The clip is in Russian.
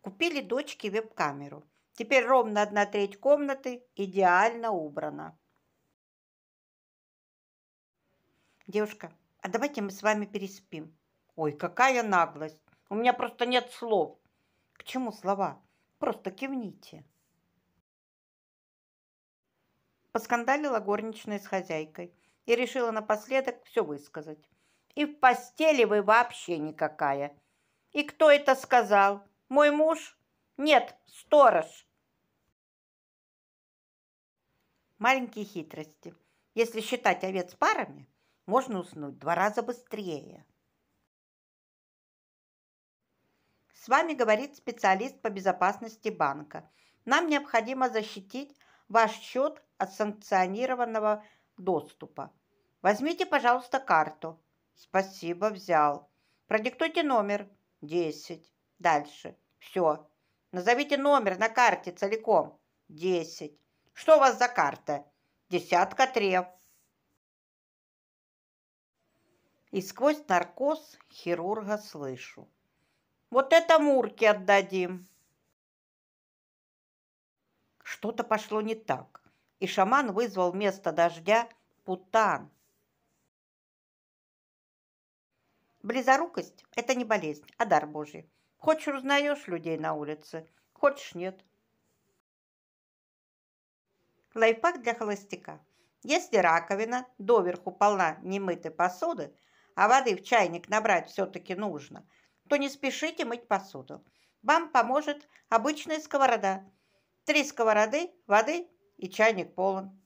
Купили дочке веб-камеру. Теперь ровно одна треть комнаты идеально убрана. Девушка, а давайте мы с вами переспим. Ой, какая наглость. У меня просто нет слов. К чему слова? Просто кивните. Поскандалила горничная с хозяйкой и решила напоследок все высказать. И в постели вы вообще никакая. И кто это сказал? мой муж? Нет, сторож. Маленькие хитрости. Если считать овец парами, можно уснуть два раза быстрее. С вами говорит специалист по безопасности банка. Нам необходимо защитить ваш счет от санкционированного доступа. Возьмите, пожалуйста, карту. Спасибо, взял. Продиктуйте номер. Десять. Дальше. Все. Назовите номер на карте целиком. Десять. Что у вас за карта? Десятка три. И сквозь наркоз хирурга слышу. Вот это мурки отдадим. Что-то пошло не так, и шаман вызвал вместо дождя путан. Близорукость – это не болезнь, а дар Божий. Хочешь, узнаешь людей на улице, хочешь, нет. Лайфхак для холостяка. Если раковина доверху полна немытой посуды, а воды в чайник набрать все-таки нужно, то не спешите мыть посуду. Вам поможет обычная сковорода. Три сковороды, воды и чайник полон.